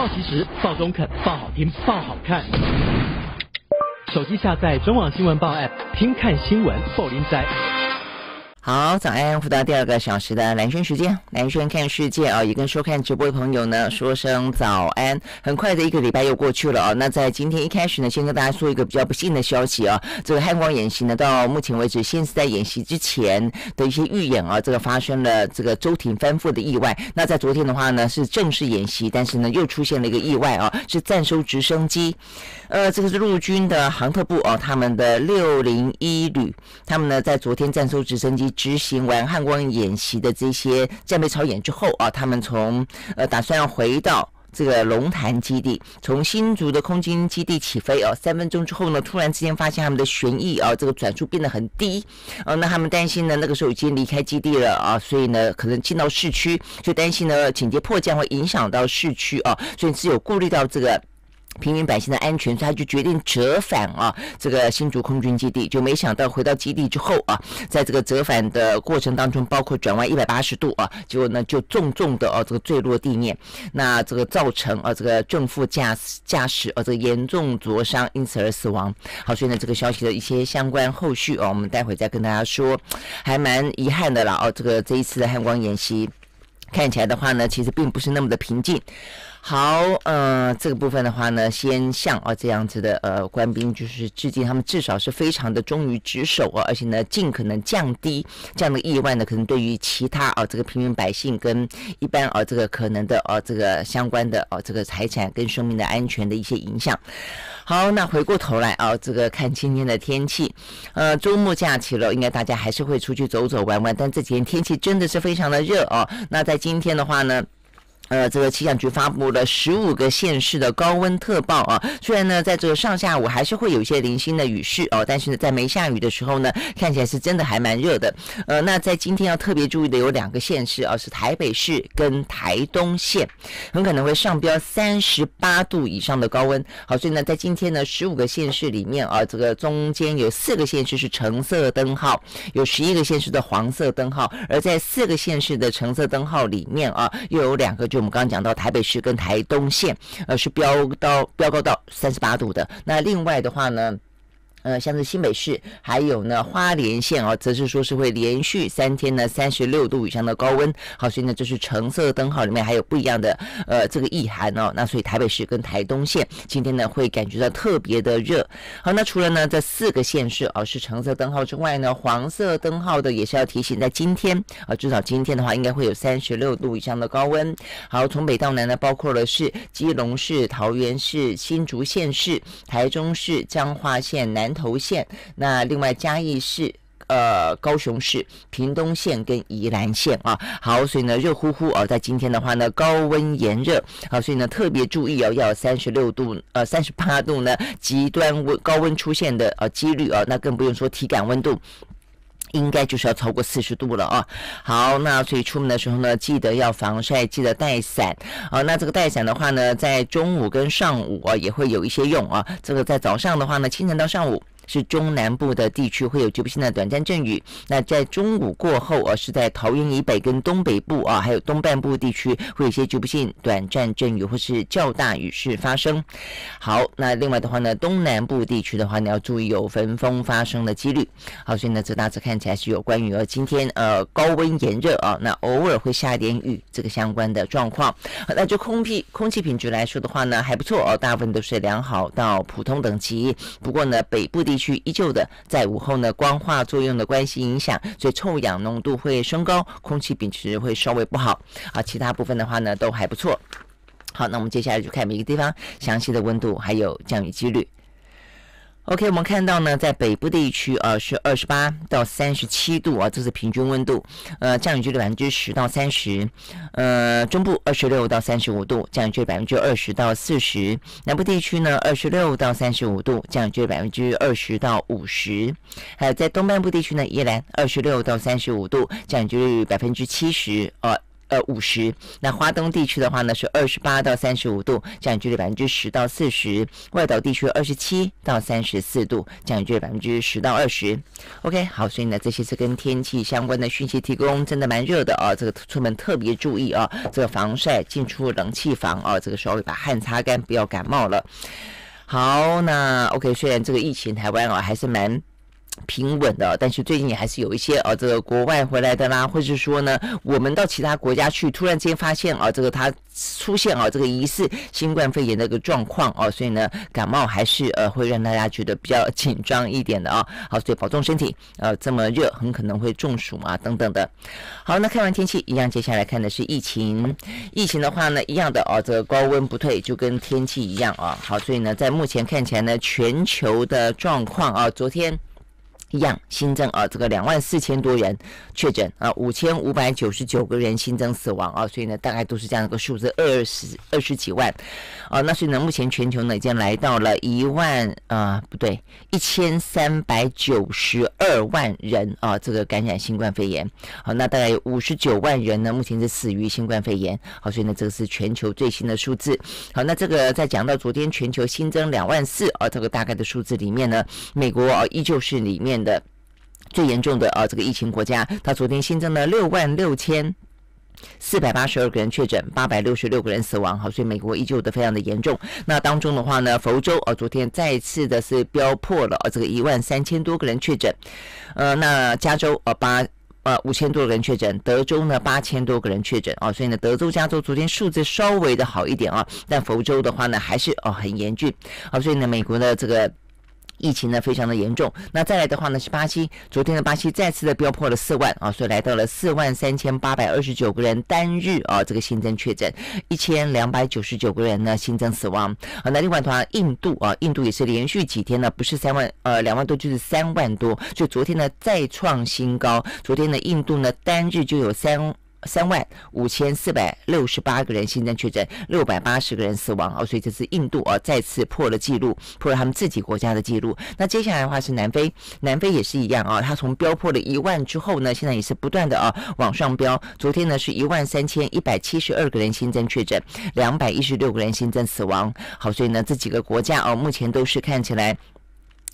报及时，报中肯，报好听，报好看。手机下载中网新闻报 App，听看新闻不林灾。好，早安，回到第二个小时的蓝轩时间，蓝轩看世界啊，也跟收看直播的朋友呢说声早安。很快的一个礼拜又过去了啊，那在今天一开始呢，先跟大家说一个比较不幸的消息啊，这个汉光演习呢，到目前为止，先是在演习之前的一些预演啊，这个发生了这个舟艇翻覆的意外。那在昨天的话呢，是正式演习，但是呢，又出现了一个意外啊，是暂收直升机。呃，这个是陆军的航特部啊，他们的六零一旅，他们呢在昨天暂收直升机。执行完汉光演习的这些战备操演之后啊，他们从呃打算要回到这个龙潭基地，从新竹的空军基地起飞哦，三分钟之后呢，突然之间发现他们的旋翼啊这个转速变得很低，啊，那他们担心呢，那个时候已经离开基地了啊，所以呢可能进到市区，就担心呢紧急迫降会影响到市区啊，所以只有顾虑到这个。平民百姓的安全，他就决定折返啊，这个新竹空军基地，就没想到回到基地之后啊，在这个折返的过程当中，包括转弯一百八十度啊，结果呢就重重的哦这个坠落地面，那这个造成啊这个正副驾驶驾驶啊这个严重灼伤，因此而死亡。好，所以呢这个消息的一些相关后续啊，我们待会再跟大家说，还蛮遗憾的了哦，这个这一次的汉光演习看起来的话呢，其实并不是那么的平静。好，呃，这个部分的话呢，先向啊这样子的呃官兵就是致敬，他们至少是非常的忠于职守啊，而且呢，尽可能降低这样的意外呢，可能对于其他啊这个平民百姓跟一般啊这个可能的啊这个相关的啊这个财产跟生命的安全的一些影响。好，那回过头来啊，这个看今天的天气，呃，周末假期了，应该大家还是会出去走走玩玩，但这几天天气真的是非常的热哦。那在今天的话呢？呃，这个气象局发布了十五个县市的高温特报啊。虽然呢，在这个上下午还是会有一些零星的雨势哦，但是呢，在没下雨的时候呢，看起来是真的还蛮热的。呃，那在今天要特别注意的有两个县市啊，是台北市跟台东县，很可能会上标三十八度以上的高温。好，所以呢，在今天呢，十五个县市里面啊，这个中间有四个县市是橙色灯号，有十一个县市的黄色灯号，而在四个县市的橙色灯号里面啊，又有两个就。我们刚刚讲到台北市跟台东县，呃，是飙到飙高到三十八度的。那另外的话呢？呃，像是新北市，还有呢花莲县哦，则是说是会连续三天呢三十六度以上的高温，好，所以呢这是橙色灯号里面还有不一样的呃这个意涵哦，那所以台北市跟台东县今天呢会感觉到特别的热，好，那除了呢这四个县市哦是橙色灯号之外呢，黄色灯号的也是要提醒，在今天啊至少今天的话应该会有三十六度以上的高温，好，从北到南呢包括了是基隆市、桃园市、新竹县市、台中市、彰化县南。头县，那另外嘉义市、呃高雄市、屏东县跟宜兰县啊，好，所以呢热乎乎啊，在今天的话呢高温炎热啊，所以呢特别注意哦，要三十六度呃三十八度呢极端温高温出现的呃几率啊，那更不用说体感温度。应该就是要超过四十度了啊！好，那所以出门的时候呢，记得要防晒，记得带伞啊。那这个带伞的话呢，在中午跟上午啊，也会有一些用啊。这个在早上的话呢，清晨到上午。是中南部的地区会有局部性的短暂阵雨，那在中午过后啊，是在桃园以北跟东北部啊，还有东半部地区会有一些局部性短暂阵雨或是较大雨势发生。好，那另外的话呢，东南部地区的话你要注意有焚风发生的几率。好，所以呢，这大致看起来是有关于呃今天呃高温炎热啊，那偶尔会下点雨这个相关的状况。好，那就空气空气品质来说的话呢，还不错哦，大部分都是良好到普通等级。不过呢，北部地区依旧的，在午后呢，光化作用的关系影响，所以臭氧浓度会升高，空气品质会稍微不好。啊，其他部分的话呢，都还不错。好，那我们接下来就看每个地方详细的温度还有降雨几率。OK，我们看到呢，在北部地区啊是二十八到三十七度啊，这是平均温度，呃，降雨距离百分之十到三十，呃，中部二十六到三十五度，降雨距离百分之二十到四十，南部地区呢二十六到三十五度，降雨距离百分之二十到五十，还有在东半部地区呢依然二十六到三十五度，降雨距离百分之七十呃，呃，五十。那华东地区的话呢，是二十八到三十五度，降雨离百分之十到四十。外岛地区二十七到三十四度，降雨离百分之十到二十。OK，好，所以呢，这些是跟天气相关的讯息提供，真的蛮热的哦。这个出门特别注意哦，这个防晒，进出冷气房哦，这个稍微把汗擦干，不要感冒了。好，那 OK，虽然这个疫情台湾啊，还是蛮。平稳的，但是最近也还是有一些呃，这个国外回来的啦，或者是说呢，我们到其他国家去，突然之间发现啊，这个他出现啊，这个疑似新冠肺炎的一个状况啊，所以呢，感冒还是呃会让大家觉得比较紧张一点的啊，好，所以保重身体，呃，这么热很可能会中暑嘛等等的。好，那看完天气，一样接下来看的是疫情，疫情的话呢，一样的哦，这个高温不退就跟天气一样啊，好，所以呢，在目前看起来呢，全球的状况啊，昨天。一样新增啊，这个两万四千多人确诊啊，五千五百九十九个人新增死亡啊，所以呢，大概都是这样一个数字，二十二十几万，啊。那所以呢，目前全球呢已经来到了一万啊，不对，一千三百九十二万人啊，这个感染新冠肺炎，好，那大概有五十九万人呢，目前是死于新冠肺炎，好，所以呢，这个是全球最新的数字，好，那这个在讲到昨天全球新增两万四啊，这个大概的数字里面呢，美国啊依旧是里面。的最严重的啊，这个疫情国家，它昨天新增了六万六千四百八十二个人确诊，八百六十六个人死亡。好，所以美国依旧的非常的严重。那当中的话呢，佛州啊，昨天再次的是飙破了啊这个一万三千多个人确诊。呃，那加州啊八啊五千多个人确诊，德州呢八千多个人确诊。啊，所以呢，德州、加州昨天数字稍微的好一点啊，但佛州的话呢还是哦很严峻。啊，所以呢，美国的这个。疫情呢非常的严重，那再来的话呢是巴西，昨天的巴西再次的飙破了四万啊，所以来到了四万三千八百二十九个人单日啊这个新增确诊一千两百九十九个人呢新增死亡。那另外的话，印度啊，印度也是连续几天呢不是三万呃两万多就是三万多，就昨天呢再创新高，昨天呢印度呢单日就有三。三万五千四百六十八个人新增确诊，六百八十个人死亡哦，所以这次印度哦再次破了记录，破了他们自己国家的记录。那接下来的话是南非，南非也是一样啊，它从飙破了一万之后呢，现在也是不断的啊往上飙。昨天呢是一万三千一百七十二个人新增确诊，两百一十六个人新增死亡。好，所以呢这几个国家啊目前都是看起来。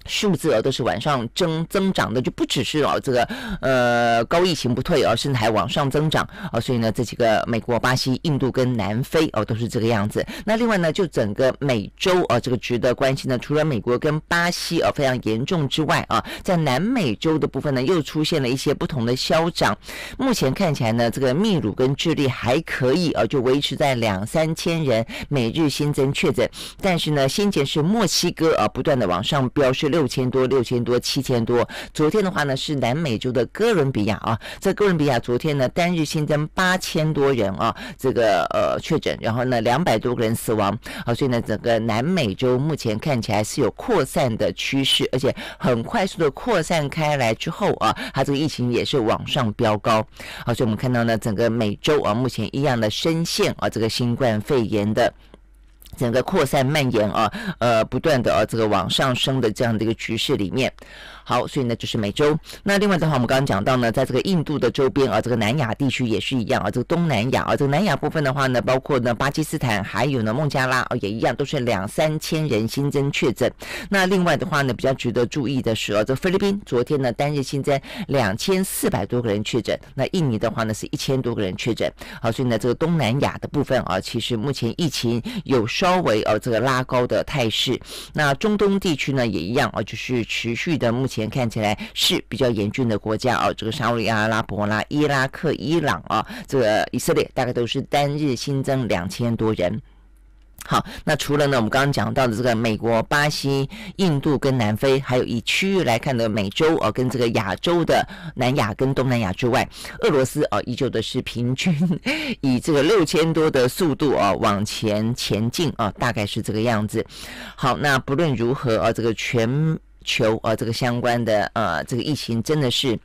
数字额都是往上增增长的，就不只是哦这个呃高疫情不退而甚至还往上增长哦，所以呢这几个美国、巴西、印度跟南非哦都是这个样子。那另外呢，就整个美洲啊这个值得关心呢，除了美国跟巴西啊非常严重之外啊，在南美洲的部分呢，又出现了一些不同的消长，目前看起来呢，这个秘鲁跟智利还可以啊，就维持在两三千人每日新增确诊。但是呢，先前是墨西哥啊不断的往上飙升。六千多，六千多，七千多。昨天的话呢，是南美洲的哥伦比亚啊，在哥伦比亚昨天呢，单日新增八千多人啊，这个呃确诊，然后呢，两百多个人死亡啊，所以呢，整个南美洲目前看起来是有扩散的趋势，而且很快速的扩散开来之后啊，它这个疫情也是往上飙高啊，所以我们看到呢，整个美洲啊，目前一样的深陷啊这个新冠肺炎的。整个扩散蔓延啊，呃，不断的啊，这个往上升的这样的一个局势里面。好，所以呢就是美洲。那另外的话，我们刚刚讲到呢，在这个印度的周边啊，这个南亚地区也是一样啊。这个东南亚啊，这个南亚部分的话呢，包括呢巴基斯坦，还有呢孟加拉哦，也一样都是两三千人新增确诊。那另外的话呢，比较值得注意的是啊，这菲律宾昨天呢单日新增两千四百多个人确诊。那印尼的话呢是一千多个人确诊。好，所以呢这个东南亚的部分啊，其实目前疫情有稍微呃这个拉高的态势。那中东地区呢也一样啊，就是持续的目前。前看起来是比较严峻的国家啊，这个沙特阿拉伯、拉伊拉克、伊朗啊，这个以色列大概都是单日新增两千多人。好，那除了呢，我们刚刚讲到的这个美国、巴西、印度跟南非，还有以区域来看的美洲啊，跟这个亚洲的南亚跟东南亚之外，俄罗斯啊依旧的是平均以这个六千多的速度啊往前前进啊，大概是这个样子。好，那不论如何啊，这个全。求呃，这个相关的呃，这个疫情真的是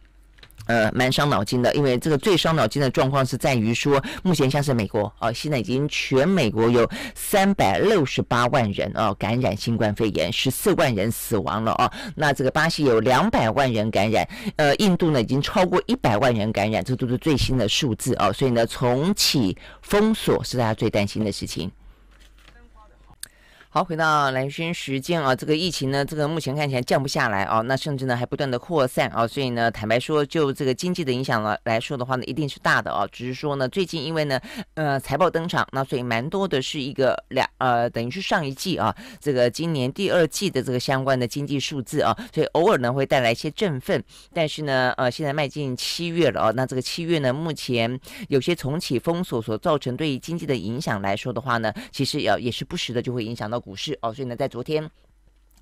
呃蛮伤脑筋的，因为这个最伤脑筋的状况是在于说，目前像是美国啊，现在已经全美国有三百六十八万人啊感染新冠肺炎，十四万人死亡了啊。那这个巴西有两百万人感染，呃，印度呢已经超过一百万人感染，这都是最新的数字哦。所以呢，重启封锁是大家最担心的事情。好，回到蓝轩时间啊，这个疫情呢，这个目前看起来降不下来啊，那甚至呢还不断的扩散啊，所以呢，坦白说，就这个经济的影响了来说的话呢，一定是大的啊。只是说呢，最近因为呢，呃，财报登场，那所以蛮多的是一个两呃，等于是上一季啊，这个今年第二季的这个相关的经济数字啊，所以偶尔呢会带来一些振奋。但是呢，呃，现在迈进七月了啊，那这个七月呢，目前有些重启封锁所造成对于经济的影响来说的话呢，其实也也是不时的就会影响到。股市哦，所以呢，在昨天。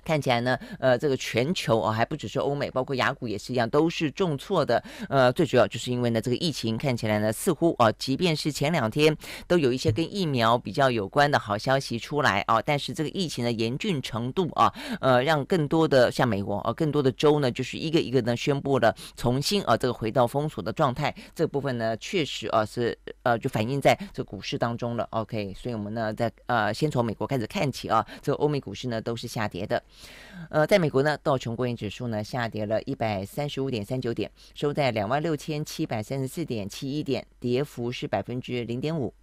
看起来呢，呃，这个全球啊，还不只是欧美，包括雅股也是一样，都是重挫的。呃，最主要就是因为呢，这个疫情看起来呢，似乎啊，即便是前两天都有一些跟疫苗比较有关的好消息出来啊，但是这个疫情的严峻程度啊，呃，让更多的像美国啊，更多的州呢，就是一个一个呢，宣布了重新啊，这个回到封锁的状态。这部分呢，确实啊，是呃，就反映在这股市当中了。OK，所以我们呢，在呃，先从美国开始看起啊，这个欧美股市呢，都是下跌的。呃在美国呢道琼工业指数呢下跌了一百三十五点三九点收在两万六千七百三十四点七一点跌幅是百分之零点五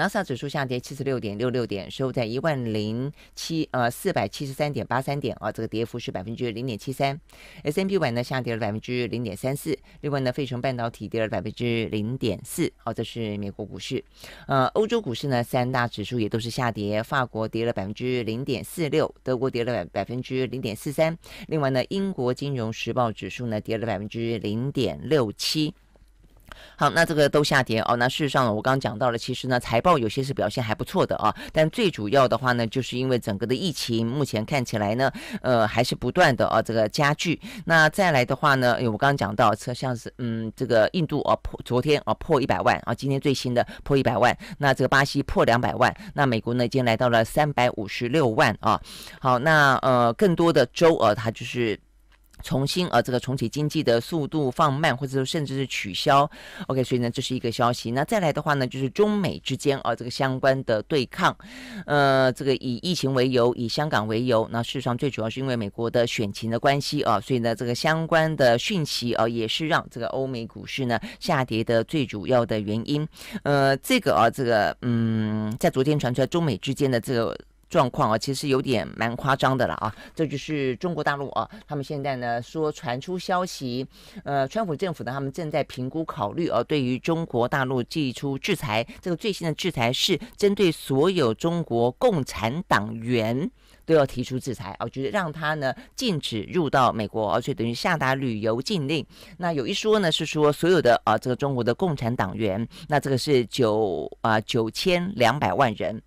纳斯达克指数下跌七十六点六六点，收在一万零七呃四百七十三点八三点啊，这个跌幅是百分之零点七三。S M P 五呢下跌了百分之零点三四。另外呢，费城半导体跌了百分之零点四。好，这是美国股市。呃，欧洲股市呢，三大指数也都是下跌。法国跌了百分之零点四六，德国跌了百百分之零点四三。另外呢，英国金融时报指数呢跌了百分之零点六七。好，那这个都下跌哦。那事实上，我刚刚讲到了，其实呢，财报有些是表现还不错的啊。但最主要的话呢，就是因为整个的疫情目前看起来呢，呃，还是不断的啊，这个加剧。那再来的话呢，我刚刚讲到，车像，是嗯，这个印度啊破昨天啊破一百万啊，今天最新的破一百万。那这个巴西破两百万，那美国呢已经来到了三百五十六万啊。好，那呃，更多的州啊，它就是。重新呃这个重启经济的速度放慢，或者说甚至是取消，OK，所以呢这是一个消息。那再来的话呢，就是中美之间啊，这个相关的对抗，呃，这个以疫情为由，以香港为由，那事实上最主要是因为美国的选情的关系啊，所以呢这个相关的讯息啊也是让这个欧美股市呢下跌的最主要的原因。呃，这个啊这个嗯，在昨天传出来中美之间的这个。状况啊，其实有点蛮夸张的了啊。这就是中国大陆啊，他们现在呢说传出消息，呃，川普政府呢，他们正在评估考虑，而对于中国大陆寄出制裁，这个最新的制裁是针对所有中国共产党员都要提出制裁啊，就是让他呢禁止入到美国，而且等于下达旅游禁令。那有一说呢，是说所有的啊，这个中国的共产党员，那这个是九啊九千两百万人。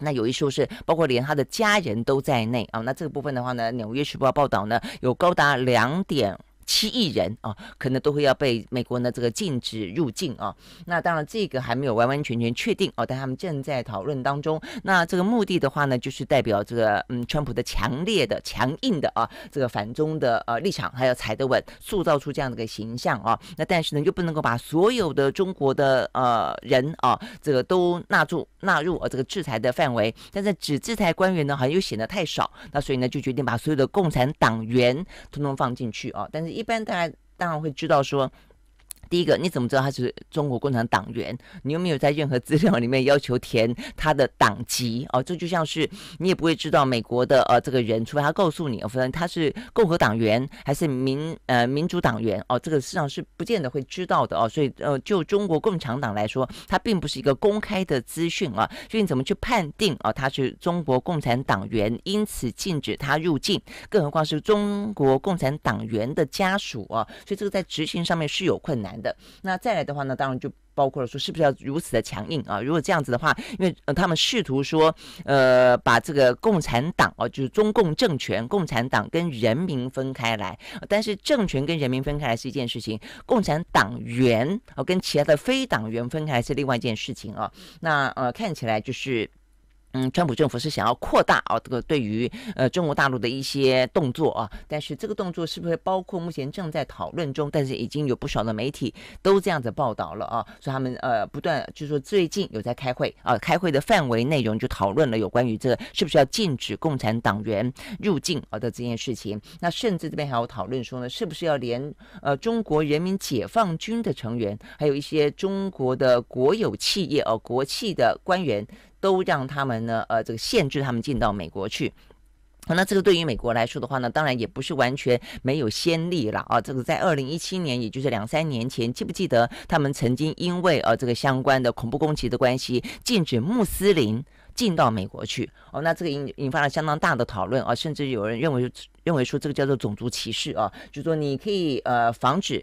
那有一说是，包括连他的家人都在内啊。那这个部分的话呢，纽约时报报道呢，有高达两点。七亿人啊，可能都会要被美国呢这个禁止入境啊。那当然，这个还没有完完全全确定哦，但他们正在讨论当中。那这个目的的话呢，就是代表这个嗯，川普的强烈的、强硬的啊，这个反中的呃立场，还要踩得稳，塑造出这样的一个形象啊。那但是呢，又不能够把所有的中国的呃人啊，这个都纳入纳入啊这个制裁的范围。但是只制裁官员呢，好像又显得太少。那所以呢，就决定把所有的共产党员通通放进去啊。但是。一般大家当然会知道说。第一个，你怎么知道他是中国共产党员？你又没有在任何资料里面要求填他的党籍哦。这就像是你也不会知道美国的呃这个人，除非他告诉你，否则他是共和党员还是民呃民主党员哦。这个市场上是不见得会知道的哦。所以呃，就中国共产党来说，它并不是一个公开的资讯啊。所以你怎么去判定啊？他是中国共产党员，因此禁止他入境。更何况是中国共产党员的家属啊。所以这个在执行上面是有困难。的那再来的话呢，当然就包括了说，是不是要如此的强硬啊？如果这样子的话，因为呃，他们试图说，呃，把这个共产党啊，就是中共政权、共产党跟人民分开来，但是政权跟人民分开来是一件事情，共产党员哦跟其他的非党员分开来是另外一件事情哦。那呃，看起来就是。嗯，川普政府是想要扩大啊，这个对于呃中国大陆的一些动作啊，但是这个动作是不是包括目前正在讨论中？但是已经有不少的媒体都这样子报道了啊，所以他们呃不断就是说最近有在开会啊，开会的范围内容就讨论了有关于这个是不是要禁止共产党员入境啊的这件事情。那甚至这边还有讨论说呢，是不是要连呃中国人民解放军的成员，还有一些中国的国有企业哦国企的官员。都让他们呢，呃，这个限制他们进到美国去。那这个对于美国来说的话呢，当然也不是完全没有先例了啊。这个在二零一七年，也就是两三年前，记不记得他们曾经因为呃这个相关的恐怖攻击的关系，禁止穆斯林进到美国去？哦，那这个引引发了相当大的讨论啊，甚至有人认为认为说这个叫做种族歧视啊，就是说你可以呃防止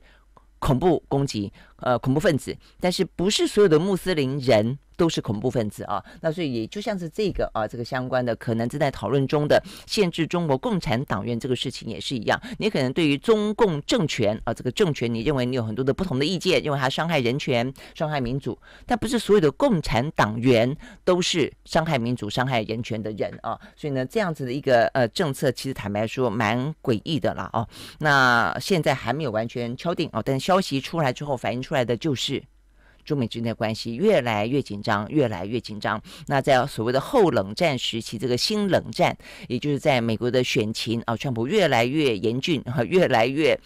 恐怖攻击。呃，恐怖分子，但是不是所有的穆斯林人都是恐怖分子啊？那所以也就像是这个啊，这个相关的可能正在讨论中的限制中国共产党员这个事情也是一样。你可能对于中共政权啊，这个政权你认为你有很多的不同的意见，认为它伤害人权、伤害民主，但不是所有的共产党员都是伤害民主、伤害人权的人啊。所以呢，这样子的一个呃政策，其实坦白说蛮诡异的啦哦。那现在还没有完全敲定啊，但消息出来之后反映。出来的就是中美之间的关系越来越紧张，越来越紧张。那在所谓的后冷战时期，这个新冷战，也就是在美国的选情啊，川普越来越严峻，越来越。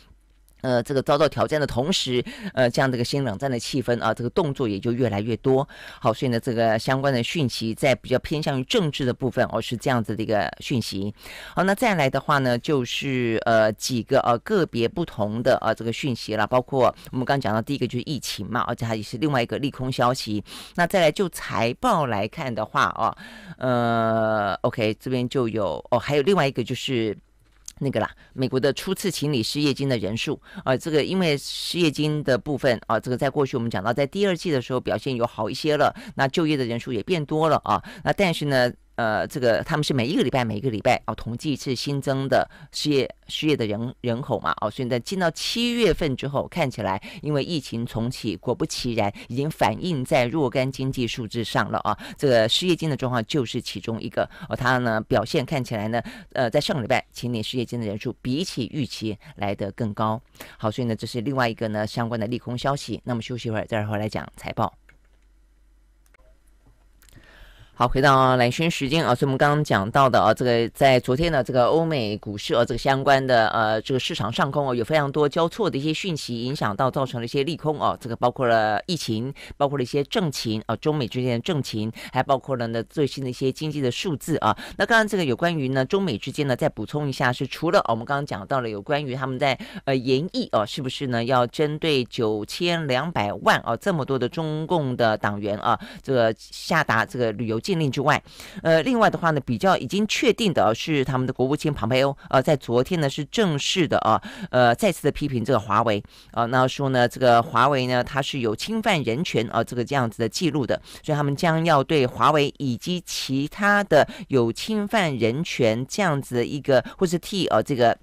呃，这个遭到挑战的同时，呃，这样这个新冷战的气氛啊，这个动作也就越来越多。好，所以呢，这个相关的讯息在比较偏向于政治的部分，哦，是这样子的一个讯息。好，那再来的话呢，就是呃几个呃个别不同的呃这个讯息了，包括我们刚讲到第一个就是疫情嘛，而且它也是另外一个利空消息。那再来就财报来看的话，哦，呃，OK，这边就有哦，还有另外一个就是。那个啦，美国的初次清理失业金的人数啊，这个因为失业金的部分啊，这个在过去我们讲到在第二季的时候表现有好一些了，那就业的人数也变多了啊，那但是呢。呃，这个他们是每一个礼拜每一个礼拜哦，统计一次新增的失业失业的人人口嘛哦，所以呢进到七月份之后，看起来因为疫情重启，果不其然已经反映在若干经济数字上了啊。这个失业金的状况就是其中一个，它呢表现看起来呢，呃，在上个礼拜，请你失业金的人数比起预期来得更高。好，所以呢这是另外一个呢相关的利空消息。那么休息一会儿，再回来讲财报。好，回到来宣时间啊，所以我们刚刚讲到的啊，这个在昨天的这个欧美股市啊，这个相关的呃这个市场上空哦，有非常多交错的一些讯息影响到，造成了一些利空哦。这个包括了疫情，包括了一些政情啊，中美之间的政情，还包括了呢最新的一些经济的数字啊。那刚刚这个有关于呢中美之间呢，再补充一下，是除了我们刚刚讲到了有关于他们在呃研议哦，是不是呢要针对九千两百万啊这么多的中共的党员啊，这个下达这个旅游禁。禁令之外，呃，另外的话呢，比较已经确定的是，他们的国务卿蓬佩奥，呃，在昨天呢是正式的啊，呃，再次的批评这个华为啊，那说呢，这个华为呢它是有侵犯人权啊，这个这样子的记录的，所以他们将要对华为以及其他的有侵犯人权这样子的一个，或是替啊这个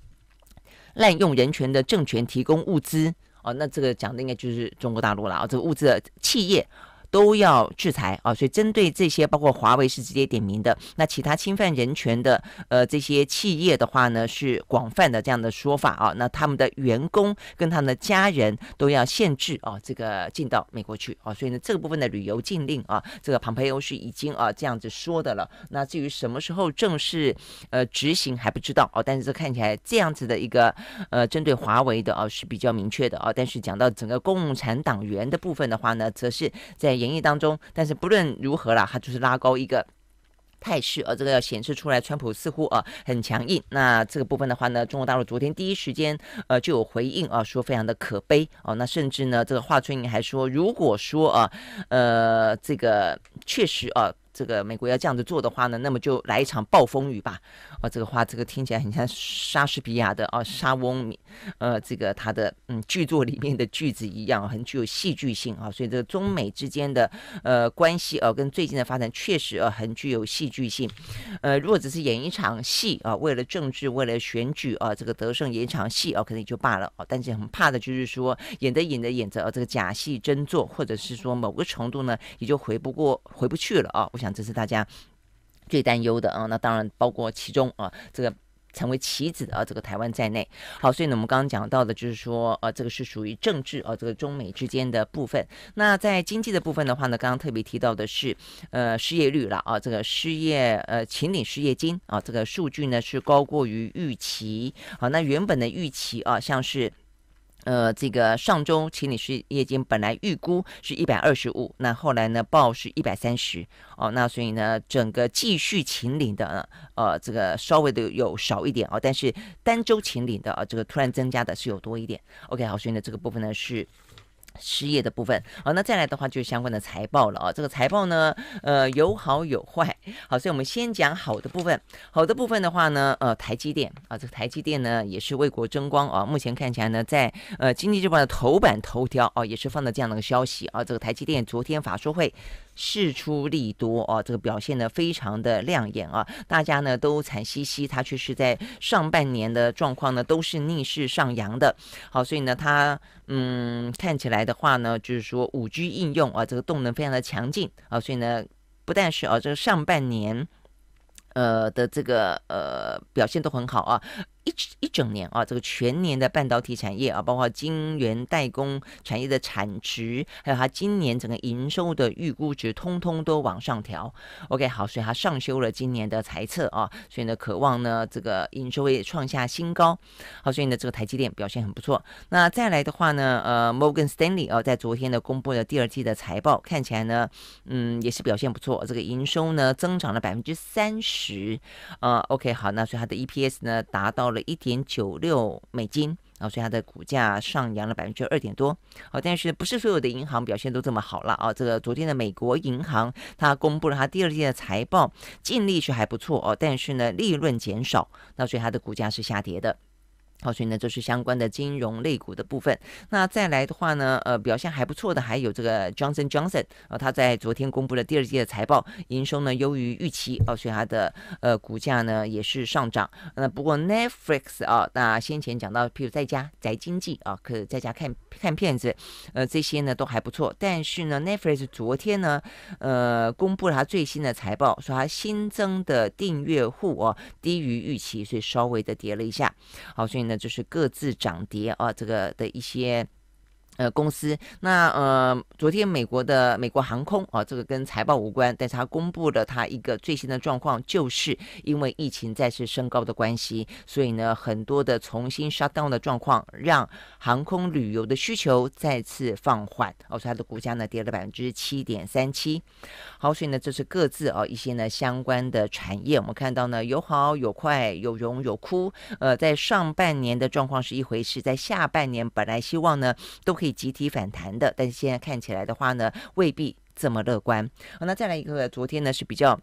滥用人权的政权提供物资哦，那这个讲的应该就是中国大陆了啦，这个物资的企业。都要制裁啊，所以针对这些包括华为是直接点名的，那其他侵犯人权的呃这些企业的话呢，是广泛的这样的说法啊，那他们的员工跟他们的家人都要限制啊，这个进到美国去啊，所以呢这个部分的旅游禁令啊，这个庞培欧是已经啊这样子说的了，那至于什么时候正式呃执行还不知道哦，但是这看起来这样子的一个呃针对华为的啊是比较明确的啊，但是讲到整个共产党员的部分的话呢，则是在演绎当中，但是不论如何啦，它就是拉高一个态势，而这个要显示出来，川普似乎啊很强硬。那这个部分的话呢，中国大陆昨天第一时间呃就有回应啊，说非常的可悲哦。那甚至呢，这个华春莹还说，如果说啊，呃，这个确实啊。这个美国要这样子做的话呢，那么就来一场暴风雨吧！哦，这个话，这个听起来很像莎士比亚的哦，莎翁，呃，这个他的嗯剧作里面的句子一样，很具有戏剧性啊。所以，这个中美之间的呃关系哦，跟最近的发展确实呃很具有戏剧性。呃，如果只是演一场戏啊，为了政治，为了选举啊，这个得胜演一场戏啊，可能也就罢了哦。但是很怕的就是说，演着演着演着，呃，这个假戏真做，或者是说某个程度呢，也就回不过回不去了啊。我想。这是大家最担忧的啊，那当然包括其中啊，这个成为棋子的啊，这个台湾在内。好，所以呢，我们刚刚讲到的就是说，呃，这个是属于政治啊，这个中美之间的部分。那在经济的部分的话呢，刚刚特别提到的是，呃，失业率了啊，这个失业呃，秦岭失业金啊，这个数据呢是高过于预期。好，那原本的预期啊，像是。呃，这个上周秦岭是夜间本来预估是一百二十五，那后来呢报是一百三十哦，那所以呢，整个继续秦岭的呃，这个稍微的有少一点哦，但是单周秦岭的啊，这个突然增加的是有多一点。OK，好，所以呢，这个部分呢是。失业的部分，好，那再来的话就是相关的财报了啊。这个财报呢，呃，有好有坏，好，所以我们先讲好的部分。好的部分的话呢，呃，台积电啊，这个台积电呢也是为国争光啊。目前看起来呢，在呃经济日报的头版头条啊，也是放了这样的一个消息啊。这个台积电昨天法说会。事出力多啊，这个表现呢非常的亮眼啊，大家呢都惨兮兮，它却是在上半年的状况呢都是逆势上扬的，好，所以呢它嗯看起来的话呢就是说五 G 应用啊这个动能非常的强劲啊，所以呢不但是啊这个上半年呃的这个呃表现都很好啊。一一整年啊，这个全年的半导体产业啊，包括晶圆代工产业的产值，还有它今年整个营收的预估值，通通都往上调。OK，好，所以它上修了今年的财测啊，所以呢，渴望呢这个营收也创下新高。好，所以呢，这个台积电表现很不错。那再来的话呢，呃，Morgan Stanley 啊，在昨天呢公布了第二季的财报，看起来呢，嗯，也是表现不错。这个营收呢增长了百分之三十，啊，OK，好，那所以它的 EPS 呢达到了。一点九六美金，啊，所以它的股价上扬了百分之二点多，啊，但是不是所有的银行表现都这么好了啊？这个昨天的美国银行，它公布了它第二季的财报，净利是还不错哦，但是呢利润减少，那所以它的股价是下跌的。好，所以呢，这是相关的金融类股的部分。那再来的话呢，呃，表现还不错的还有这个 Johnson Johnson，啊，他在昨天公布了第二季的财报，营收呢优于预期，哦，所以它的呃股价呢也是上涨。那不过 Netflix 啊，那先前讲到，譬如在家宅经济啊，可以在家看看片子，呃，这些呢都还不错。但是呢，Netflix 昨天呢，呃，公布了它最新的财报，说它新增的订阅户哦低于预期，所以稍微的跌了一下。好，所以。那就是各自涨跌啊，这个的一些。呃，公司那呃，昨天美国的美国航空啊，这个跟财报无关，但是它公布了它一个最新的状况，就是因为疫情再次升高的关系，所以呢，很多的重新 shutdown 的状况，让航空旅游的需求再次放缓。哦，所以它的股价呢跌了百分之七点三七。好，所以呢，这是各自啊一些呢相关的产业，我们看到呢有好有快，有荣有枯。呃，在上半年的状况是一回事，在下半年本来希望呢都可以。集体反弹的，但是现在看起来的话呢，未必这么乐观。好，那再来一个，昨天呢是比较。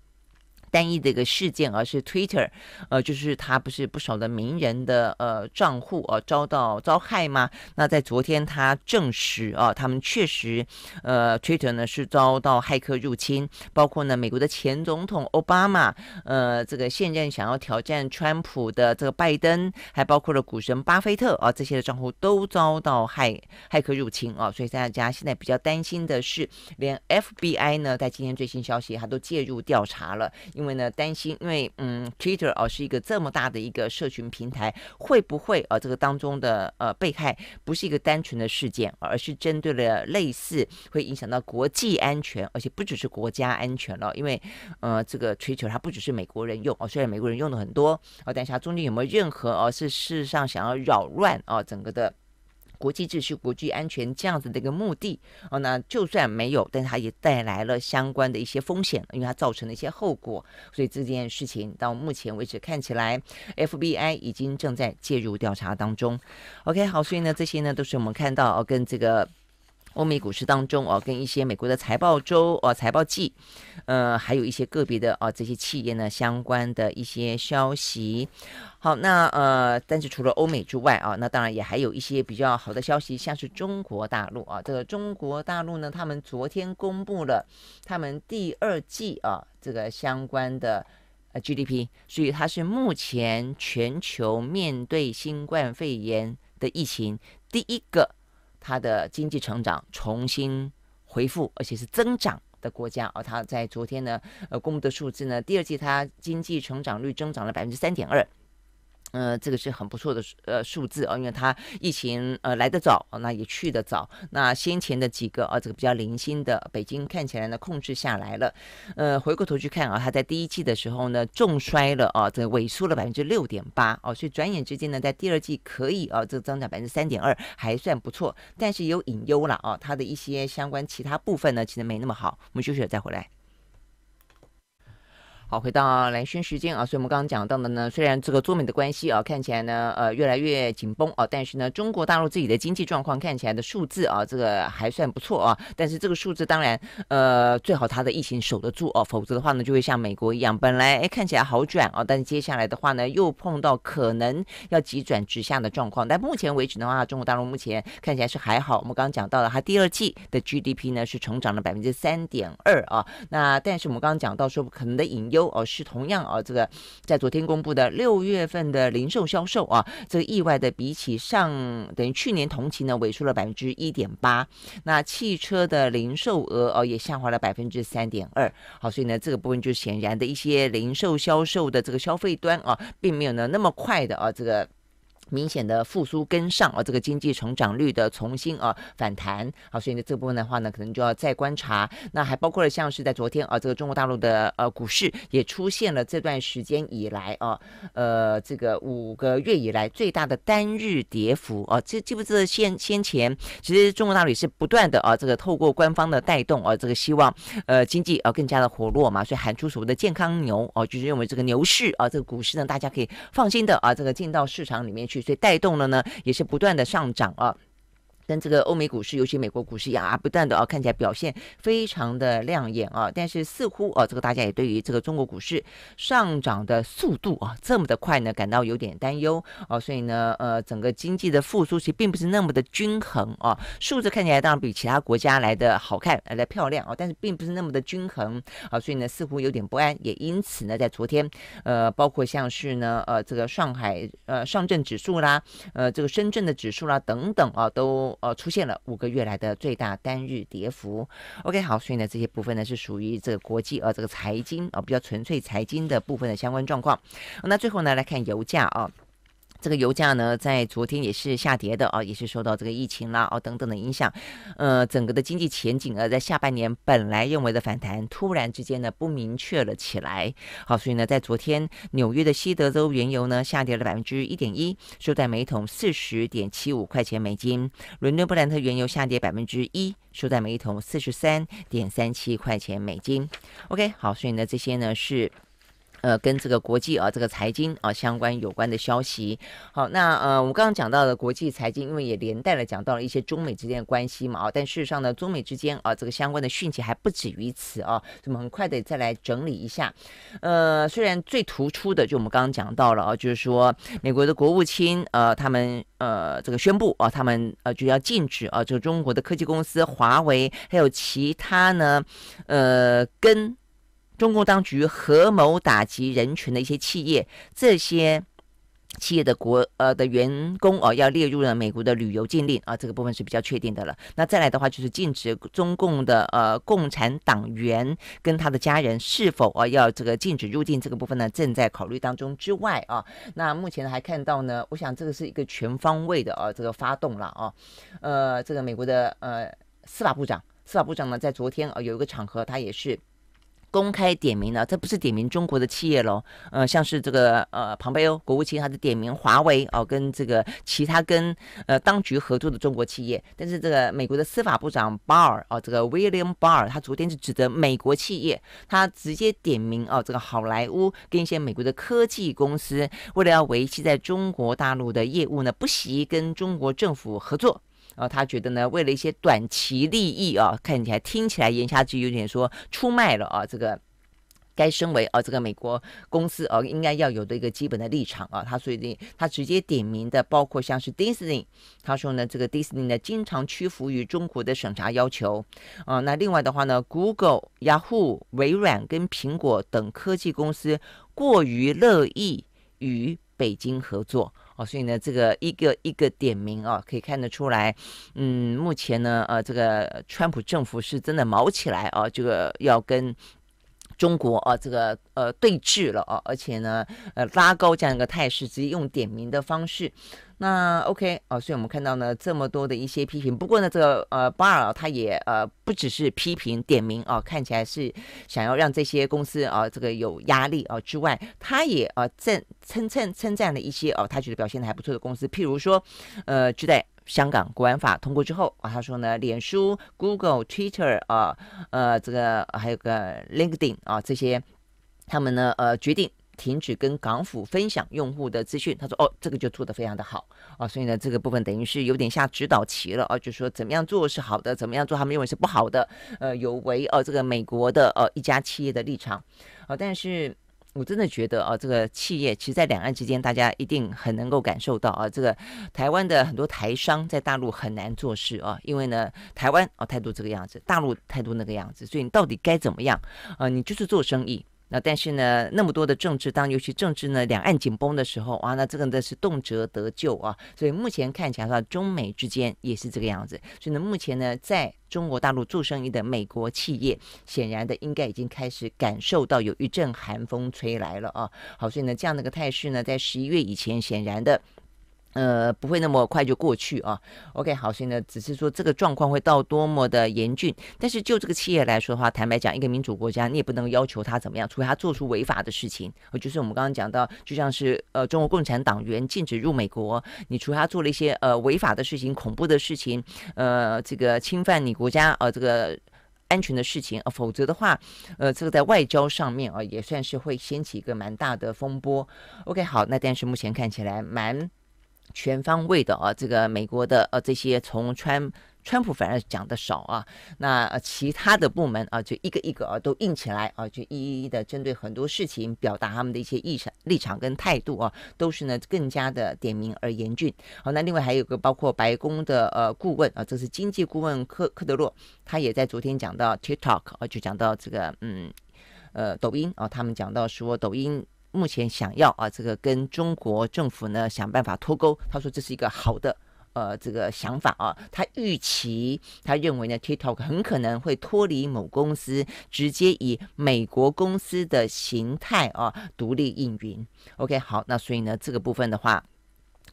单一的一个事件，而是 Twitter，呃，就是他不是不少的名人的呃账户啊遭到遭害吗？那在昨天，他证实啊，他们确实，呃，Twitter 呢是遭到骇客入侵，包括呢美国的前总统奥巴马，呃，这个现任想要挑战川普的这个拜登，还包括了股神巴菲特啊这些的账户都遭到骇骇客入侵啊，所以大家现在比较担心的是，连 FBI 呢在今天最新消息，他都介入调查了，因为。因为呢，担心，因为嗯，Twitter 哦是一个这么大的一个社群平台，会不会啊这个当中的呃被害不是一个单纯的事件而是针对了类似会影响到国际安全，而且不只是国家安全了，因为呃这个 Twitter 它不只是美国人用哦，虽然美国人用的很多哦，但是它中间有没有任何哦是事实上想要扰乱啊整个的。国际秩序、国际安全这样子的一个目的哦，那就算没有，但是它也带来了相关的一些风险，因为它造成了一些后果。所以这件事情到目前为止看起来，FBI 已经正在介入调查当中。OK，好，所以呢，这些呢都是我们看到哦，跟这个。欧美股市当中啊，跟一些美国的财报周、哦财报季，呃，还有一些个别的啊这些企业呢相关的一些消息。好，那呃，但是除了欧美之外啊，那当然也还有一些比较好的消息，像是中国大陆啊，这个中国大陆呢，他们昨天公布了他们第二季啊这个相关的呃 GDP，所以它是目前全球面对新冠肺炎的疫情第一个。它的经济成长重新恢复，而且是增长的国家。而它在昨天呢，呃，公布的数字呢，第二季它经济成长率增长了百分之三点二。呃，这个是很不错的呃数字啊，因为它疫情呃来得早那也去得早。那先前的几个啊，这个比较零星的北京看起来呢控制下来了。呃，回过头去看啊，它在第一季的时候呢重摔了啊，这萎缩了百分之六点八哦，所以转眼之间呢，在第二季可以啊，这增长百分之三点二还算不错，但是有隐忧了啊，它的一些相关其他部分呢其实没那么好。我们休息了再回来。好，回到蓝轩时间啊，所以我们刚刚讲到的呢，虽然这个中美的关系啊看起来呢，呃，越来越紧绷啊，但是呢，中国大陆自己的经济状况看起来的数字啊，这个还算不错啊。但是这个数字当然，呃，最好它的疫情守得住哦，否则的话呢，就会像美国一样，本来看起来好转啊，但是接下来的话呢，又碰到可能要急转直下的状况。但目前为止的话，中国大陆目前看起来是还好。我们刚刚讲到了它第二季的 GDP 呢是成长了百分之三点二啊。那但是我们刚刚讲到说可能的引诱。有哦，是同样啊，这个在昨天公布的六月份的零售销售啊，这个意外的比起上等于去年同期呢，萎缩了百分之一点八。那汽车的零售额哦，也下滑了百分之三点二。好，所以呢，这个部分就显然的一些零售销售的这个消费端啊，并没有呢那么快的啊，这个。明显的复苏跟上啊，这个经济成长率的重新啊反弹啊，所以呢这部分的话呢，可能就要再观察。那还包括了像是在昨天啊，这个中国大陆的呃股市也出现了这段时间以来啊，呃这个五个月以来最大的单日跌幅啊。这记不记得先先前其实中国大陆也是不断的啊，这个透过官方的带动啊，这个希望呃经济啊更加的活络嘛，所以喊出所谓的健康牛哦，就是认为这个牛市啊，这个股市呢大家可以放心的啊，这个进到市场里面去。所以带动了呢，也是不断的上涨啊。跟这个欧美股市，尤其美国股市一样啊，不断的啊，看起来表现非常的亮眼啊。但是似乎啊，这个大家也对于这个中国股市上涨的速度啊这么的快呢，感到有点担忧啊。所以呢，呃，整个经济的复苏其实并不是那么的均衡啊。数字看起来当然比其他国家来的好看，来的漂亮啊，但是并不是那么的均衡啊。所以呢，似乎有点不安，也因此呢，在昨天，呃，包括像是呢，呃，这个上海呃上证指数啦，呃，这个深圳的指数啦等等啊，都。呃出现了五个月来的最大单日跌幅。OK，好，所以呢，这些部分呢是属于这个国际呃，这个财经，呃，比较纯粹财经的部分的相关状况。那最后呢，来看油价啊。这个油价呢，在昨天也是下跌的啊，也是受到这个疫情啦、哦等等的影响，呃，整个的经济前景呢，在下半年本来认为的反弹，突然之间呢不明确了起来。好，所以呢，在昨天纽约的西德州原油呢，下跌了百分之一点一，收在每桶四十点七五块钱美金；伦敦布兰特原油下跌百分之一，收在每桶四十三点三七块钱美金。OK，好，所以呢，这些呢是。呃，跟这个国际啊，这个财经啊相关有关的消息。好，那呃，我们刚刚讲到的国际财经，因为也连带了讲到了一些中美之间的关系。嘛啊，但事实上呢，中美之间啊，这个相关的讯息还不止于此啊。我们很快的再来整理一下。呃，虽然最突出的，就我们刚刚讲到了啊，就是说美国的国务卿呃，他们呃这个宣布啊，他们呃就要禁止啊，这个中国的科技公司华为，还有其他呢，呃跟。中共当局合谋打击人权的一些企业，这些企业的国呃的员工哦，要列入了美国的旅游禁令啊，这个部分是比较确定的了。那再来的话，就是禁止中共的呃共产党员跟他的家人是否啊要这个禁止入境，这个部分呢正在考虑当中之外啊，那目前还看到呢，我想这个是一个全方位的啊这个发动了啊，呃，这个美国的呃司法部长，司法部长呢在昨天啊有一个场合，他也是。公开点名了，这不是点名中国的企业喽？呃，像是这个呃，庞培哦，国务卿他是点名华为哦，跟这个其他跟呃当局合作的中国企业。但是这个美国的司法部长巴尔哦，这个 William Barr 他昨天是指的美国企业，他直接点名哦，这个好莱坞跟一些美国的科技公司，为了要维系在中国大陆的业务呢，不惜跟中国政府合作。然后他觉得呢，为了一些短期利益啊，看起来、听起来、言下之意有点说出卖了啊，这个该身为啊，这个美国公司啊，应该要有的一个基本的立场啊。他所以他直接点名的，包括像是 Disney，他说呢，这个 Disney 呢，经常屈服于中国的审查要求啊。那另外的话呢，Google、Yahoo、微软跟苹果等科技公司过于乐意与。北京合作哦，所以呢，这个一个一个点名啊，可以看得出来，嗯，目前呢，呃，这个川普政府是真的毛起来啊，这个要跟。中国啊，这个呃对峙了啊，而且呢，呃拉高这样一个态势，直接用点名的方式，那 OK 啊，所以我们看到呢这么多的一些批评。不过呢，这个呃巴尔他也呃不只是批评点名啊，看起来是想要让这些公司啊这个有压力啊之外，他也啊赞称称称赞了一些啊他觉得表现的还不错的公司，譬如说呃就在。香港国安法通过之后啊，他说呢，脸书、Google、Twitter 啊，呃，这个还有个 LinkedIn 啊，这些，他们呢，呃，决定停止跟港府分享用户的资讯。他说，哦，这个就做得非常的好啊，所以呢，这个部分等于是有点下指导棋了啊，就说怎么样做是好的，怎么样做他们认为是不好的，呃，有违呃这个美国的呃一家企业的立场啊，但是。我真的觉得啊，这个企业其实，在两岸之间，大家一定很能够感受到啊，这个台湾的很多台商在大陆很难做事啊，因为呢，台湾啊态度这个样子，大陆态度那个样子，所以你到底该怎么样啊？你就是做生意。那但是呢，那么多的政治当，尤其政治呢，两岸紧绷的时候，哇，那这个呢是动辄得救啊。所以目前看起来的话，中美之间也是这个样子。所以呢，目前呢，在中国大陆做生意的美国企业，显然的应该已经开始感受到有一阵寒风吹来了啊。好，所以呢，这样的一个态势呢，在十一月以前，显然的。呃，不会那么快就过去啊。OK，好，所以呢，只是说这个状况会到多么的严峻。但是就这个企业来说的话，坦白讲，一个民主国家，你也不能要求他怎么样，除非他做出违法的事情。呃，就是我们刚刚讲到，就像是呃，中国共产党员禁止入美国。你除他做了一些呃违法的事情、恐怖的事情，呃，这个侵犯你国家呃这个安全的事情，否则的话，呃，这个在外交上面啊，也算是会掀起一个蛮大的风波。OK，好，那但是目前看起来蛮。全方位的啊，这个美国的呃这些从川川普反而讲的少啊，那其他的部门啊就一个一个啊都硬起来啊，就一一的针对很多事情表达他们的一些立场立场跟态度啊，都是呢更加的点名而严峻。好，那另外还有个包括白宫的呃顾问啊，这是经济顾问科科德洛，他也在昨天讲到 TikTok 啊，就讲到这个嗯呃抖音啊，他们讲到说抖音。目前想要啊，这个跟中国政府呢想办法脱钩，他说这是一个好的，呃，这个想法啊。他预期他认为呢，TikTok 很可能会脱离某公司，直接以美国公司的形态啊独立运营。OK，好，那所以呢这个部分的话。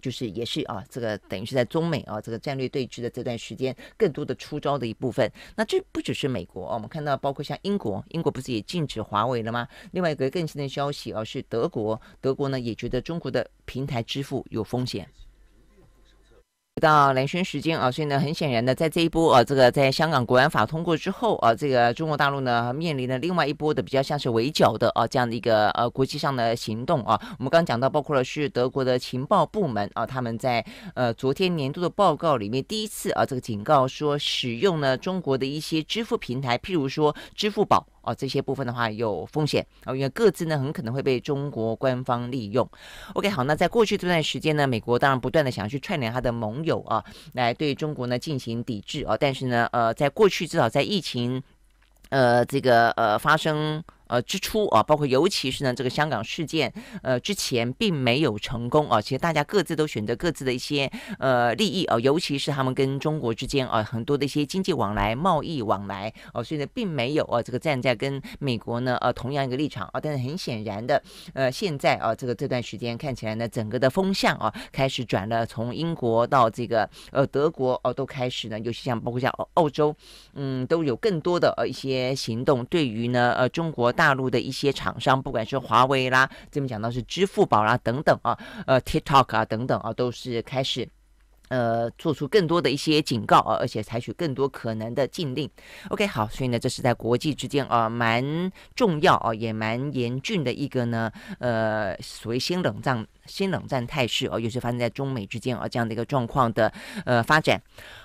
就是也是啊，这个等于是在中美啊这个战略对峙的这段时间，更多的出招的一部分。那这不只是美国，我们看到包括像英国，英国不是也禁止华为了吗？另外一个更新的消息啊，是德国，德国呢也觉得中国的平台支付有风险。到蓝轩时间啊，所以呢，很显然的，在这一波啊，这个在香港国安法通过之后啊，这个中国大陆呢，面临的另外一波的比较像是围剿的啊这样的一个呃国际上的行动啊。我们刚刚讲到，包括了是德国的情报部门啊，他们在呃昨天年度的报告里面第一次啊这个警告说，使用呢中国的一些支付平台，譬如说支付宝啊这些部分的话有风险啊，因为各自呢很可能会被中国官方利用。OK，好，那在过去这段时间呢，美国当然不断的想要去串联他的盟。有啊，来对中国呢进行抵制啊，但是呢，呃，在过去至少在疫情，呃，这个呃发生。呃，之初啊，包括尤其是呢，这个香港事件，呃，之前并没有成功啊。其实大家各自都选择各自的一些呃利益啊，尤其是他们跟中国之间啊，很多的一些经济往来、贸易往来哦，所以呢，并没有啊，这个站在跟美国呢呃同样一个立场啊。但是很显然的，呃，现在啊，这个这段时间看起来呢，整个的风向啊，开始转了，从英国到这个呃德国哦，都开始呢，尤其像包括像澳澳洲，嗯，都有更多的呃一些行动，对于呢呃中国大。大陆的一些厂商，不管是华为啦，这边讲到是支付宝啦等等啊，呃，TikTok 啊等等啊，都是开始呃做出更多的一些警告啊，而且采取更多可能的禁令。OK，好，所以呢，这是在国际之间啊蛮重要啊，也蛮严峻的一个呢呃所谓新冷战新冷战态势哦，尤其发生在中美之间啊这样的一个状况的呃发展。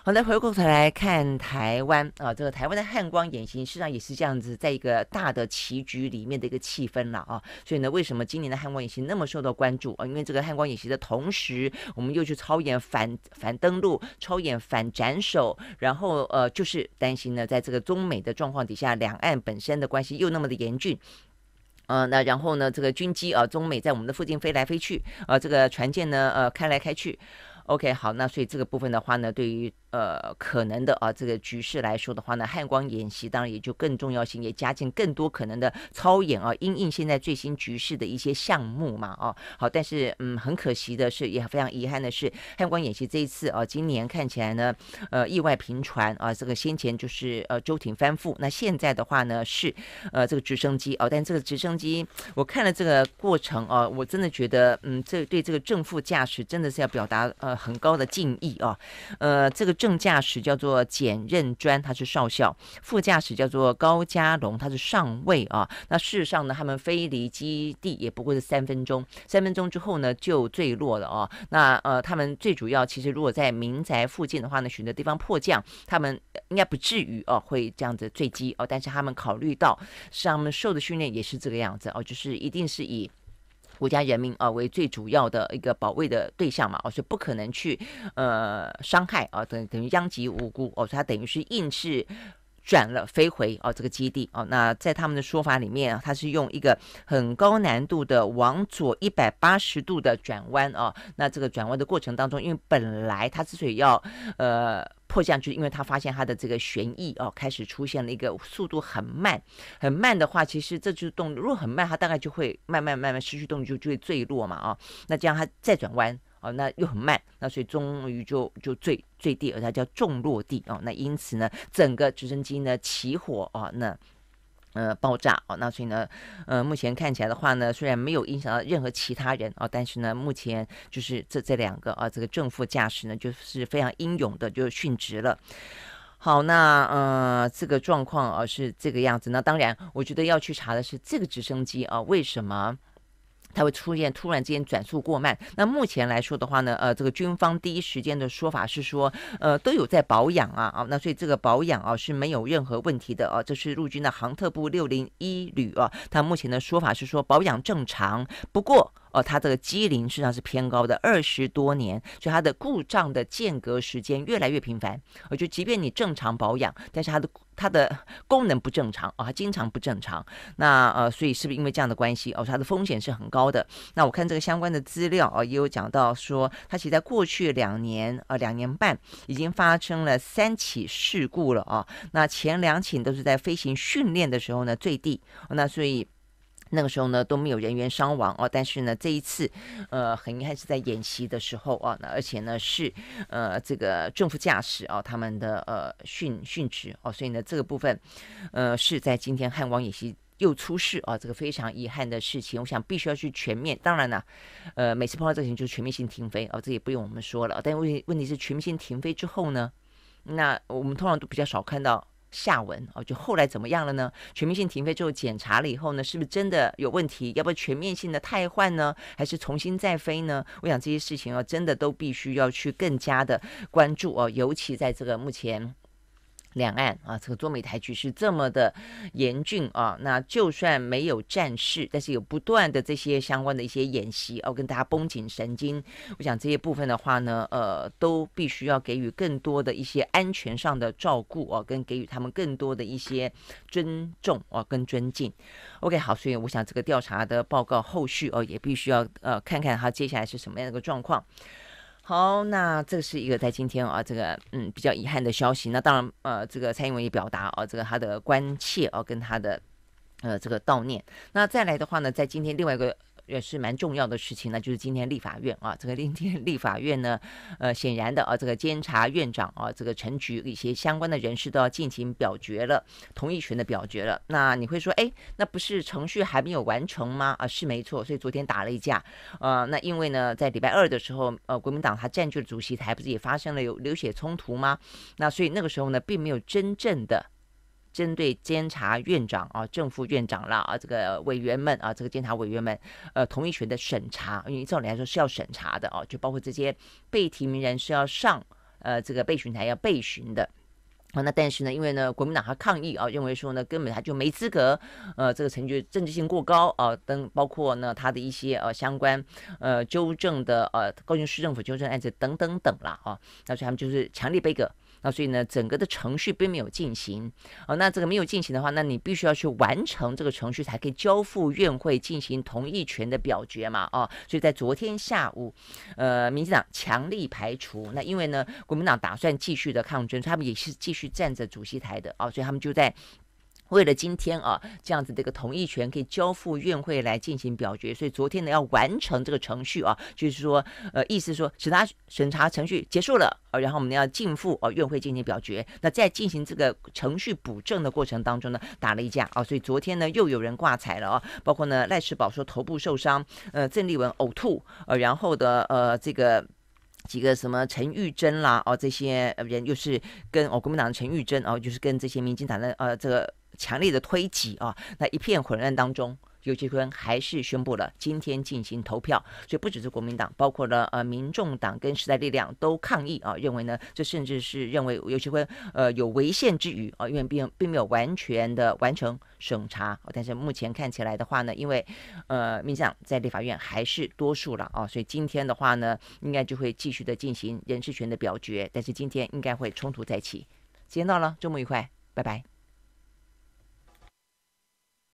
好，再回过头来看台湾啊，这个台湾的汉光演习实际上也是这样子，在一个大的棋局里面的一个气氛了啊。所以呢，为什么今年的汉光演习那么受到关注啊？因为这个汉光演习的同时，我们又去操演反反登陆、操演反斩首，然后呃，就是担心呢，在这个中美的状况底下，两岸本身的关系又那么的严峻。嗯，那然后呢，这个军机啊，中美在我们的附近飞来飞去啊，这个船舰呢，呃，开来开去。OK，好，那所以这个部分的话呢，对于呃，可能的啊，这个局势来说的话呢，汉光演习当然也就更重要性，也加进更多可能的操演啊，因应现在最新局势的一些项目嘛，哦，好，但是嗯，很可惜的是，也非常遗憾的是，汉光演习这一次啊，今年看起来呢，呃，意外频传啊，这个先前就是呃，舟艇翻覆，那现在的话呢是，呃，这个直升机哦，但这个直升机我看了这个过程哦，我真的觉得嗯，这对这个正副驾驶真的是要表达呃很高的敬意啊，呃，这个。正驾驶叫做简任专，他是少校；副驾驶叫做高加龙，他是上尉啊。那事实上呢，他们飞离基地也不过是三分钟，三分钟之后呢就坠落了啊。那呃，他们最主要其实如果在民宅附近的话呢，选择地方迫降，他们应该不至于哦会这样子坠机哦。但是他们考虑到，他们受的训练也是这个样子哦，就是一定是以。国家人民啊为最主要的一个保卫的对象嘛，我说不可能去呃伤害啊，等等于殃及无辜，我说他等于是硬是。转了，飞回哦，这个基地哦。那在他们的说法里面，啊，他是用一个很高难度的往左一百八十度的转弯哦。那这个转弯的过程当中，因为本来他之所以要呃迫降，就是因为他发现他的这个旋翼哦开始出现了一个速度很慢，很慢的话，其实这就是动力如果很慢，它大概就会慢慢慢慢失去动力，就就会坠落嘛啊。那这样它再转弯。哦，那又很慢，那所以终于就就坠坠地，而它叫重落地哦。那因此呢，整个直升机呢起火哦，那呃爆炸哦。那所以呢，呃，目前看起来的话呢，虽然没有影响到任何其他人啊，但是呢，目前就是这这两个啊，这个正副驾驶呢，就是非常英勇的就殉职了。好，那呃，这个状况啊是这个样子。那当然，我觉得要去查的是这个直升机啊，为什么？才会出现突然之间转速过慢。那目前来说的话呢，呃，这个军方第一时间的说法是说，呃，都有在保养啊，啊，那所以这个保养啊是没有任何问题的啊。这是陆军的航特部六零一旅啊，他目前的说法是说保养正常，不过哦，他个机龄实际上是偏高的二十多年，所以它的故障的间隔时间越来越频繁。我就即便你正常保养，但是它的。它的功能不正常啊，它经常不正常。那呃，所以是不是因为这样的关系哦，它的风险是很高的？那我看这个相关的资料啊，也有讲到说，它其实在过去两年啊，两年半已经发生了三起事故了啊。那前两起都是在飞行训练的时候呢坠地。那所以。那个时候呢都没有人员伤亡哦，但是呢这一次，呃很遗憾是在演习的时候哦，那而且呢是呃这个正副驾驶哦他们的呃殉殉职哦，所以呢这个部分，呃是在今天汉光演习又出事啊，这个非常遗憾的事情，我想必须要去全面。当然了，呃每次碰到这事情就是全面性停飞啊，这也不用我们说了。但问题问题是全面性停飞之后呢，那我们通常都比较少看到。下文哦，就后来怎么样了呢？全面性停飞之后检查了以后呢，是不是真的有问题？要不要全面性的汰换呢？还是重新再飞呢？我想这些事情哦，真的都必须要去更加的关注哦，尤其在这个目前。两岸啊，这个中美台局势这么的严峻啊，那就算没有战事，但是有不断的这些相关的一些演习啊，跟大家绷紧神经。我想这些部分的话呢，呃，都必须要给予更多的一些安全上的照顾啊，跟给予他们更多的一些尊重啊，跟尊敬。OK，好，所以我想这个调查的报告后续哦，也必须要呃看看它接下来是什么样的一个状况。好，那这是一个在今天啊，这个嗯比较遗憾的消息。那当然，呃，这个蔡英文也表达哦，这个他的关切啊，跟他的呃这个悼念。那再来的话呢，在今天另外一个。也是蛮重要的事情呢，就是今天立法院啊，这个今天立法院呢，呃，显然的啊，这个监察院长啊，这个陈菊一些相关的人士都要进行表决了，同意权的表决了。那你会说，哎，那不是程序还没有完成吗？啊，是没错，所以昨天打了一架，呃，那因为呢，在礼拜二的时候，呃，国民党他占据了主席台，不是也发生了有流血冲突吗？那所以那个时候呢，并没有真正的。针对监察院长啊、正副院长啦啊，这个委员们啊，这个监察委员们，呃，同一权的审查，因为照理来说是要审查的哦，就包括这些被提名人是要上，呃，这个被询台要被询的。那但是呢，因为呢，国民党他抗议啊，认为说呢，根本他就没资格，呃，这个程序政治性过高啊，等包括呢他的一些呃相关呃纠正的呃高雄市政府纠正案子等等等啦啊，那所以他们就是强烈背戈。那所以呢，整个的程序并没有进行，哦，那这个没有进行的话，那你必须要去完成这个程序，才可以交付院会进行同意权的表决嘛，哦，所以在昨天下午，呃，民进党强力排除，那因为呢，国民党打算继续的抗争，他们也是继续站着主席台的，哦，所以他们就在。为了今天啊这样子的一个同意权可以交付院会来进行表决，所以昨天呢要完成这个程序啊，就是说呃意思说审查审查程序结束了啊，然后我们要进赴啊院会进行表决。那在进行这个程序补正的过程当中呢，打了一架啊，所以昨天呢又有人挂彩了啊，包括呢赖世宝说头部受伤，呃郑丽文呕吐，呃然后的呃这个几个什么陈玉珍啦哦这些人又是跟哦国民党的陈玉珍哦就是跟这些民进党的呃这个。强烈的推挤啊，那一片混乱当中，尤其坤还是宣布了今天进行投票。所以不只是国民党，包括了呃民众党跟时代力量都抗议啊，认为呢这甚至是认为尤其坤呃有违宪之余啊，因为并并没有完全的完成审查。但是目前看起来的话呢，因为呃民进党在立法院还是多数了啊，所以今天的话呢，应该就会继续的进行人事权的表决。但是今天应该会冲突再起。时间到了，周末愉快，拜拜。